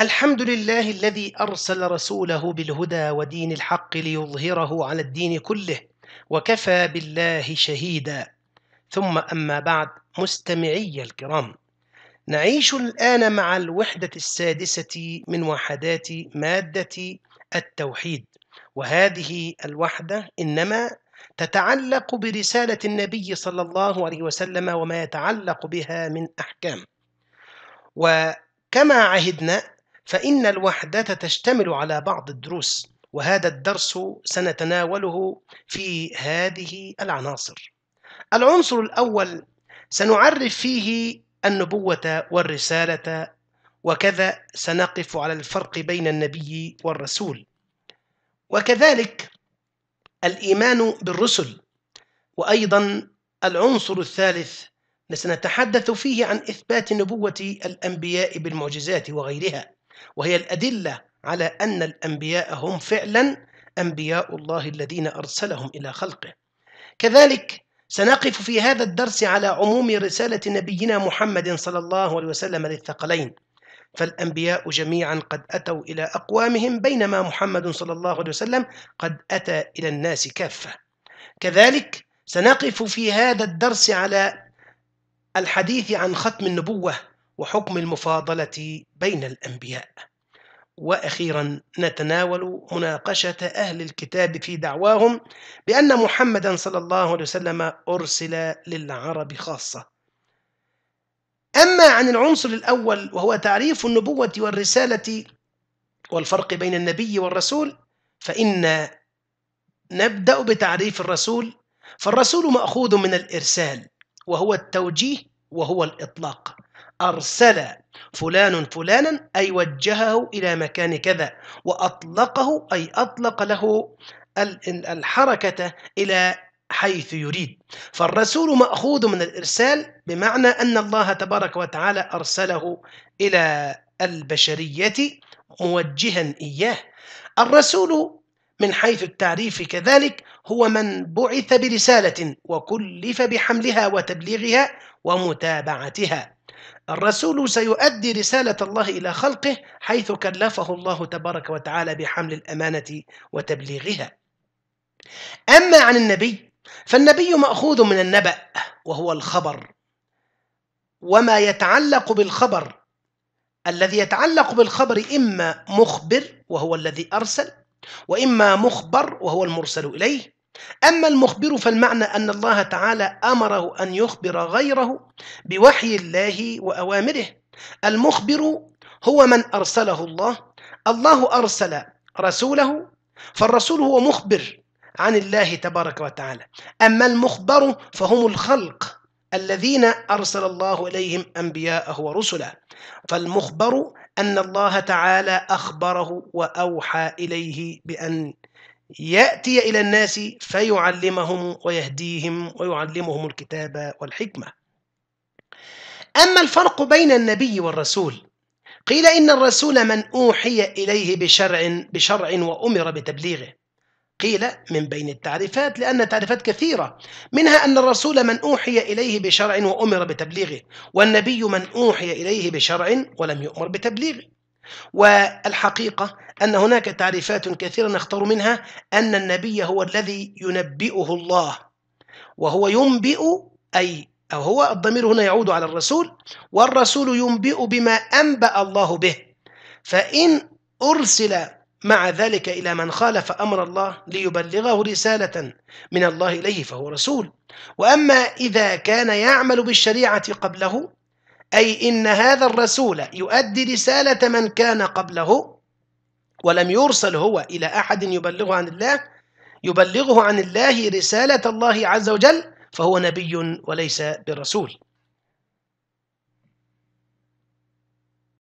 الحمد لله الذي أرسل رسوله بالهدى ودين الحق ليظهره على الدين كله وكفى بالله شهيدا ثم أما بعد مستمعي الكرام نعيش الآن مع الوحدة السادسة من وحدات مادة التوحيد وهذه الوحدة إنما تتعلق برسالة النبي صلى الله عليه وسلم وما يتعلق بها من أحكام وكما عهدنا فإن الوحدة تشتمل على بعض الدروس وهذا الدرس سنتناوله في هذه العناصر العنصر الأول سنعرف فيه النبوة والرسالة وكذا سنقف على الفرق بين النبي والرسول وكذلك الإيمان بالرسل وأيضا العنصر الثالث سنتحدث فيه عن إثبات نبوة الأنبياء بالمعجزات وغيرها وهي الأدلة على أن الأنبياء هم فعلا أنبياء الله الذين أرسلهم إلى خلقه كذلك سنقف في هذا الدرس على عموم رسالة نبينا محمد صلى الله عليه وسلم للثقلين فالأنبياء جميعا قد أتوا إلى أقوامهم بينما محمد صلى الله عليه وسلم قد أتى إلى الناس كافة كذلك سنقف في هذا الدرس على الحديث عن ختم النبوة وحكم المفاضله بين الانبياء واخيرا نتناول مناقشه اهل الكتاب في دعواهم بان محمدا صلى الله عليه وسلم ارسل للعرب خاصه اما عن العنصر الاول وهو تعريف النبوه والرساله والفرق بين النبي والرسول فان نبدا بتعريف الرسول فالرسول ماخوذ من الارسال وهو التوجيه وهو الاطلاق أرسل فلان فلانا أي وجهه إلى مكان كذا وأطلقه أي أطلق له الحركة إلى حيث يريد فالرسول مأخوذ من الإرسال بمعنى أن الله تبارك وتعالى أرسله إلى البشرية موجها إياه الرسول من حيث التعريف كذلك هو من بعث برسالة وكلف بحملها وتبليغها ومتابعتها الرسول سيؤدي رسالة الله إلى خلقه حيث كلفه الله تبارك وتعالى بحمل الأمانة وتبليغها أما عن النبي فالنبي مأخوذ من النبأ وهو الخبر وما يتعلق بالخبر الذي يتعلق بالخبر إما مخبر وهو الذي أرسل وإما مخبر وهو المرسل إليه أما المخبر فالمعنى أن الله تعالى أمره أن يخبر غيره بوحي الله وأوامره المخبر هو من أرسله الله الله أرسل رسوله فالرسول هو مخبر عن الله تبارك وتعالى أما المخبر فهم الخلق الذين أرسل الله إليهم أنبياءه ورسله فالمخبر أن الله تعالى أخبره وأوحى إليه بأن يأتي إلى الناس فيعلمهم ويهديهم ويعلمهم الكتاب والحكمة أما الفرق بين النبي والرسول قيل إن الرسول من أوحي إليه بشرع, بشرع وأمر بتبليغه قيل من بين التعريفات لأن التعريفات كثيرة منها أن الرسول من أوحي إليه بشرع وأمر بتبليغه والنبي من أوحي إليه بشرع ولم يؤمر بتبليغه والحقيقة أن هناك تعريفات كثيرة نختار منها أن النبي هو الذي ينبئه الله وهو ينبئ أي أو هو الضمير هنا يعود على الرسول والرسول ينبئ بما أنبأ الله به فإن أرسل مع ذلك إلى من خالف أمر الله ليبلغه رسالة من الله إليه فهو رسول وأما إذا كان يعمل بالشريعة قبله أي إن هذا الرسول يؤدي رسالة من كان قبله ولم يرسل هو إلى أحد يبلغه عن الله يبلغه عن الله رسالة الله عز وجل فهو نبي وليس برسول